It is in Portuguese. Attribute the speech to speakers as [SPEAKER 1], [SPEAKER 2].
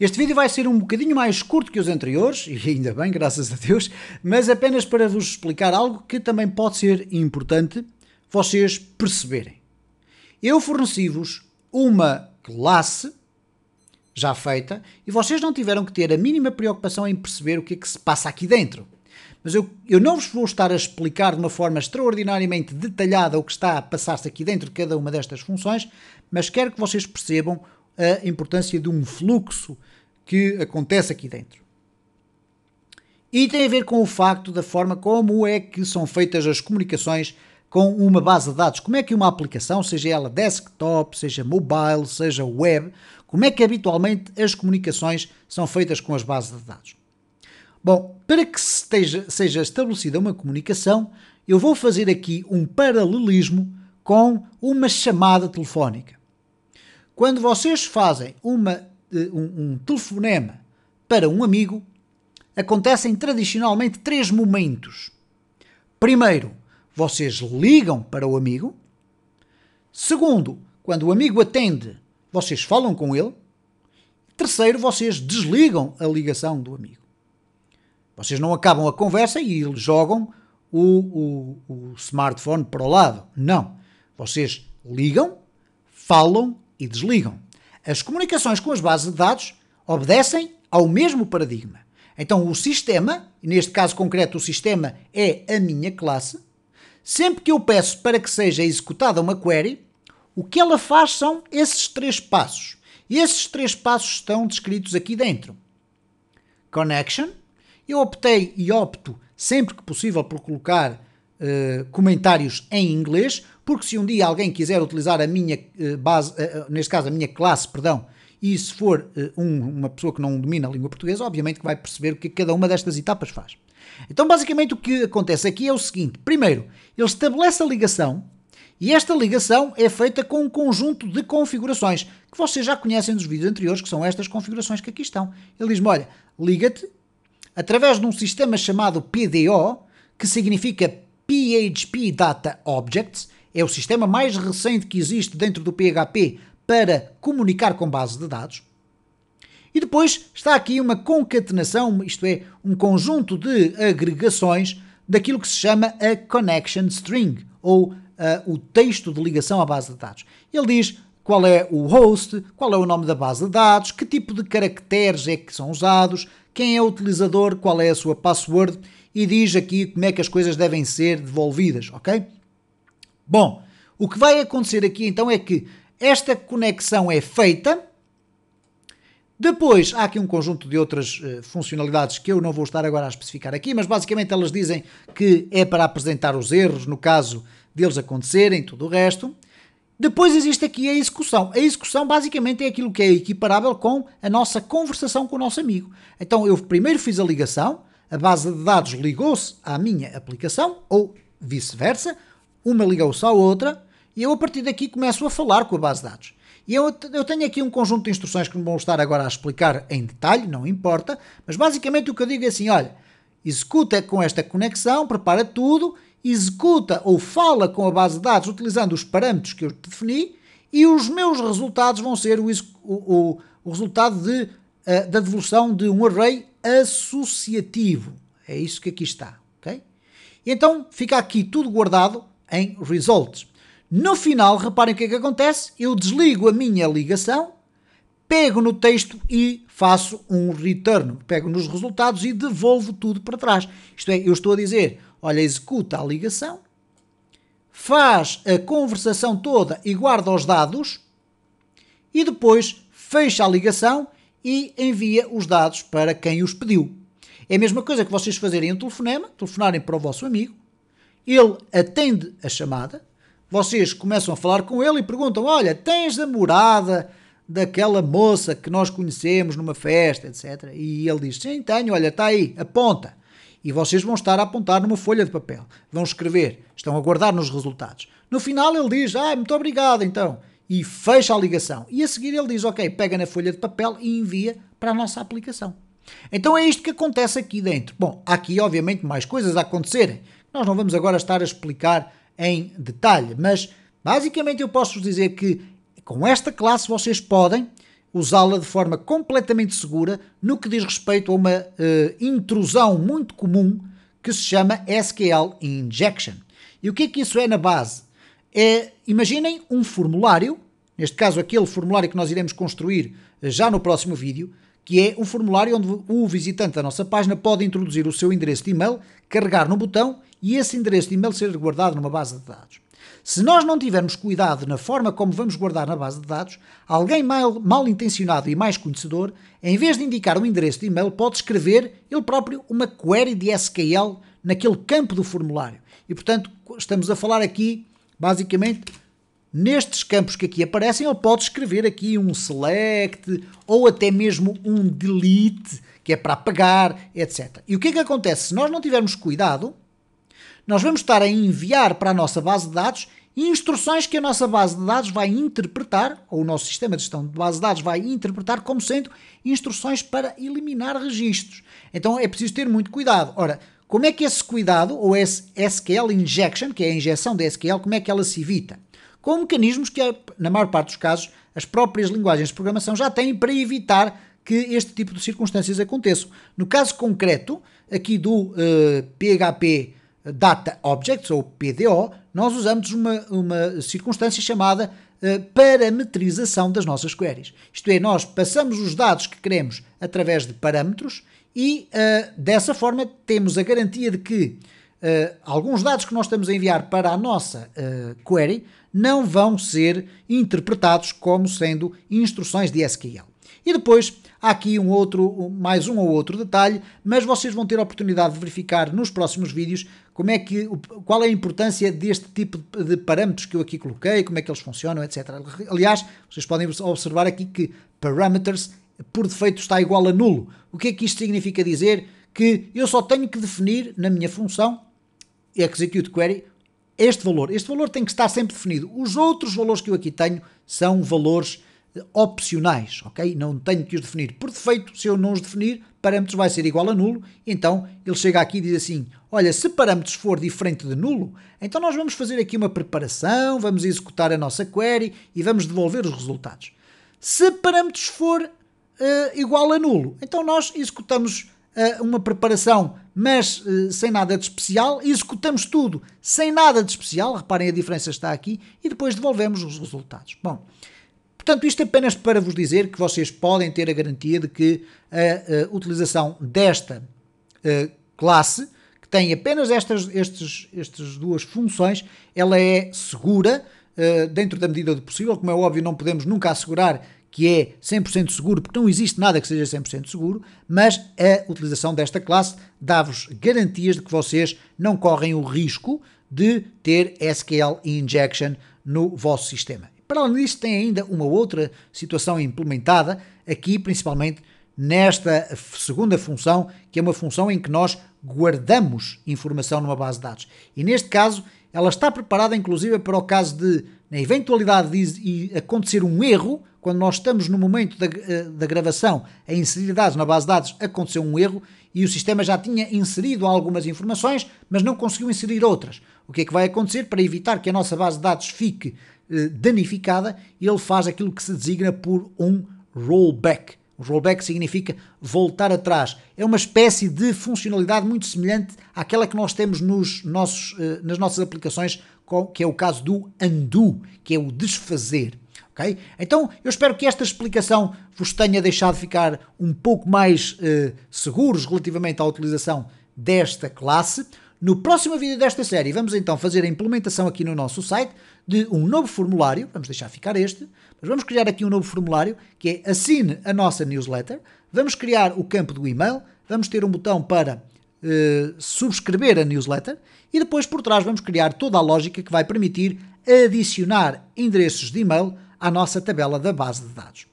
[SPEAKER 1] Este vídeo vai ser um bocadinho mais curto que os anteriores, e ainda bem, graças a Deus, mas apenas para vos explicar algo que também pode ser importante vocês perceberem. Eu forneci-vos uma classe já feita e vocês não tiveram que ter a mínima preocupação em perceber o que é que se passa aqui dentro. Mas eu, eu não vos vou estar a explicar de uma forma extraordinariamente detalhada o que está a passar-se aqui dentro de cada uma destas funções, mas quero que vocês percebam a importância de um fluxo que acontece aqui dentro. E tem a ver com o facto da forma como é que são feitas as comunicações com uma base de dados. Como é que uma aplicação, seja ela desktop, seja mobile, seja web, como é que habitualmente as comunicações são feitas com as bases de dados? Bom, para que esteja, seja estabelecida uma comunicação, eu vou fazer aqui um paralelismo com uma chamada telefónica. Quando vocês fazem uma, eh, um, um telefonema para um amigo, acontecem tradicionalmente três momentos. Primeiro, vocês ligam para o amigo. Segundo, quando o amigo atende, vocês falam com ele. Terceiro, vocês desligam a ligação do amigo. Vocês não acabam a conversa e jogam o, o, o smartphone para o lado. Não. Vocês ligam, falam e desligam. As comunicações com as bases de dados obedecem ao mesmo paradigma. Então, o sistema, neste caso concreto, o sistema é a minha classe. Sempre que eu peço para que seja executada uma query, o que ela faz são esses três passos. E esses três passos estão descritos aqui dentro. Connection. Eu optei e opto sempre que possível por colocar uh, comentários em inglês, porque se um dia alguém quiser utilizar a minha eh, base, eh, eh, neste caso a minha classe, perdão, e se for uma pessoa que não domina a língua portuguesa, obviamente que vai perceber o é que cada uma destas etapas faz. Então, basicamente, o que acontece aqui é o seguinte: primeiro, ele estabelece a ligação e esta ligação é feita com um conjunto de configurações que vocês já conhecem dos vídeos anteriores, que são estas configurações que aqui estão. Ele diz-me: olha, liga-te através de um sistema chamado PDO, que significa PHP Data Objects, é o sistema mais recente que existe dentro do PHP para comunicar com base de dados. E depois está aqui uma concatenação, isto é, um conjunto de agregações daquilo que se chama a connection string, ou uh, o texto de ligação à base de dados. Ele diz qual é o host, qual é o nome da base de dados, que tipo de caracteres é que são usados, quem é o utilizador, qual é a sua password e diz aqui como é que as coisas devem ser devolvidas, ok? Bom, o que vai acontecer aqui então é que esta conexão é feita. Depois há aqui um conjunto de outras uh, funcionalidades que eu não vou estar agora a especificar aqui, mas basicamente elas dizem que é para apresentar os erros no caso deles acontecerem, tudo o resto. Depois existe aqui a execução. A execução basicamente é aquilo que é equiparável com a nossa conversação com o nosso amigo. Então eu primeiro fiz a ligação, a base de dados ligou-se à minha aplicação, ou vice-versa, uma ligou-se à outra, e eu a partir daqui começo a falar com a base de dados. E eu, eu tenho aqui um conjunto de instruções que não vou estar agora a explicar em detalhe, não importa, mas basicamente o que eu digo é assim: olha executa é com esta conexão, prepara tudo, executa ou fala com a base de dados utilizando os parâmetros que eu defini e os meus resultados vão ser o, o, o resultado de, uh, da devolução de um array associativo. É isso que aqui está, ok? então fica aqui tudo guardado em results. No final, reparem o que é que acontece, eu desligo a minha ligação pego no texto e faço um return, pego nos resultados e devolvo tudo para trás. Isto é, eu estou a dizer, olha, executa a ligação, faz a conversação toda e guarda os dados e depois fecha a ligação e envia os dados para quem os pediu. É a mesma coisa que vocês fazerem um telefonema, telefonarem para o vosso amigo, ele atende a chamada, vocês começam a falar com ele e perguntam: Olha, tens a morada daquela moça que nós conhecemos numa festa, etc. E ele diz: Sim, tenho, olha, está aí, aponta. E vocês vão estar a apontar numa folha de papel. Vão escrever, estão a guardar nos resultados. No final ele diz: Ah, muito obrigado, então. E fecha a ligação. E a seguir ele diz: Ok, pega na folha de papel e envia para a nossa aplicação. Então é isto que acontece aqui dentro. Bom, há aqui obviamente mais coisas a acontecerem. Nós não vamos agora estar a explicar em detalhe, mas basicamente eu posso vos dizer que com esta classe vocês podem usá-la de forma completamente segura no que diz respeito a uma uh, intrusão muito comum que se chama SQL Injection. E o que é que isso é na base? É, imaginem um formulário, neste caso aquele formulário que nós iremos construir eh, já no próximo vídeo, que é um formulário onde o visitante da nossa página pode introduzir o seu endereço de e-mail, carregar no botão e esse endereço de e-mail ser guardado numa base de dados. Se nós não tivermos cuidado na forma como vamos guardar na base de dados, alguém mal, mal intencionado e mais conhecedor, em vez de indicar um endereço de e-mail, pode escrever ele próprio uma query de SQL naquele campo do formulário. E portanto, estamos a falar aqui, basicamente, nestes campos que aqui aparecem, ele pode escrever aqui um select ou até mesmo um delete, que é para apagar, etc. E o que é que acontece? Se nós não tivermos cuidado, nós vamos estar a enviar para a nossa base de dados instruções que a nossa base de dados vai interpretar, ou o nosso sistema de gestão de base de dados vai interpretar como sendo instruções para eliminar registros. Então é preciso ter muito cuidado. Ora, como é que esse cuidado, ou esse SQL injection, que é a injeção de SQL, como é que ela se evita? Com mecanismos que, na maior parte dos casos, as próprias linguagens de programação já têm para evitar que este tipo de circunstâncias aconteçam. No caso concreto, aqui do uh, eh, PHP data objects, ou PDO, nós usamos uma, uma circunstância chamada uh, parametrização das nossas queries. Isto é, nós passamos os dados que queremos através de parâmetros e uh, dessa forma temos a garantia de que uh, alguns dados que nós estamos a enviar para a nossa query não vão ser interpretados como sendo instruções de SQL. E depois há aqui um outro, mais um ou outro detalhe, mas vocês vão ter a oportunidade de verificar nos próximos vídeos como é que, qual é a importância deste tipo de parâmetros que eu aqui coloquei, como é que eles funcionam, etc. Aliás, vocês podem observar aqui que parameters por defeito está igual a nulo. O que é que isto significa dizer? Que eu só tenho que definir na minha função execute query este valor. Este valor tem que estar sempre definido. Os outros valores que eu aqui tenho são valores opcionais, ok? Não tenho que os definir. Por defeito, se eu não os definir, parâmetros vai ser igual a nulo, então ele chega aqui e diz assim, olha, se parâmetros for diferente de nulo, então nós vamos fazer aqui uma preparação, vamos executar a nossa query e vamos devolver os resultados. Se parâmetros for uh, igual a nulo, então nós executamos uh, uma preparação, mas uh, sem nada de especial, executamos tudo sem nada de especial, reparem a diferença está aqui, e depois devolvemos os resultados. Bom... Portanto, isto apenas para vos dizer que vocês podem ter a garantia de que a, a utilização desta a, classe, que tem apenas estas, estes, estas duas funções, ela é segura a, dentro da medida do possível. Como é óbvio, não podemos nunca assegurar que é 100% seguro, porque não existe nada que seja 100% seguro, mas a utilização desta classe dá-vos garantias de que vocês não correm o risco de ter SQL injection no vosso sistema. Para além disso, tem ainda uma outra situação implementada, aqui principalmente nesta segunda função, que é uma função em que nós guardamos informação numa base de dados. E neste caso, ela está preparada inclusive para o caso de na eventualidade de acontecer um erro, quando nós estamos no momento da, eh, da gravação a inserir dados na base de dados, aconteceu um erro e o sistema já tinha inserido algumas informações, mas não conseguiu inserir outras. O que é que vai acontecer para evitar que a nossa base de dados fique eh, danificada? Ele faz aquilo que se designa por um rollback. O rollback significa voltar atrás. É uma espécie de funcionalidade muito semelhante àquela que nós temos nos nossos, eh, nas nossas aplicações, que é o caso do undo, que é o desfazer. Okay? Então, eu espero que esta explicação vos tenha deixado ficar um pouco mais eh, seguros relativamente à utilização desta classe. No próximo vídeo desta série, vamos então fazer a implementação aqui no nosso site de um novo formulário. Vamos deixar ficar este, mas vamos criar aqui um novo formulário que é assine a nossa newsletter. Vamos criar o campo do e-mail, vamos ter um botão para eh, subscrever a newsletter e depois por trás vamos criar toda a lógica que vai permitir adicionar endereços de e-mail à nossa tabela da base de dados.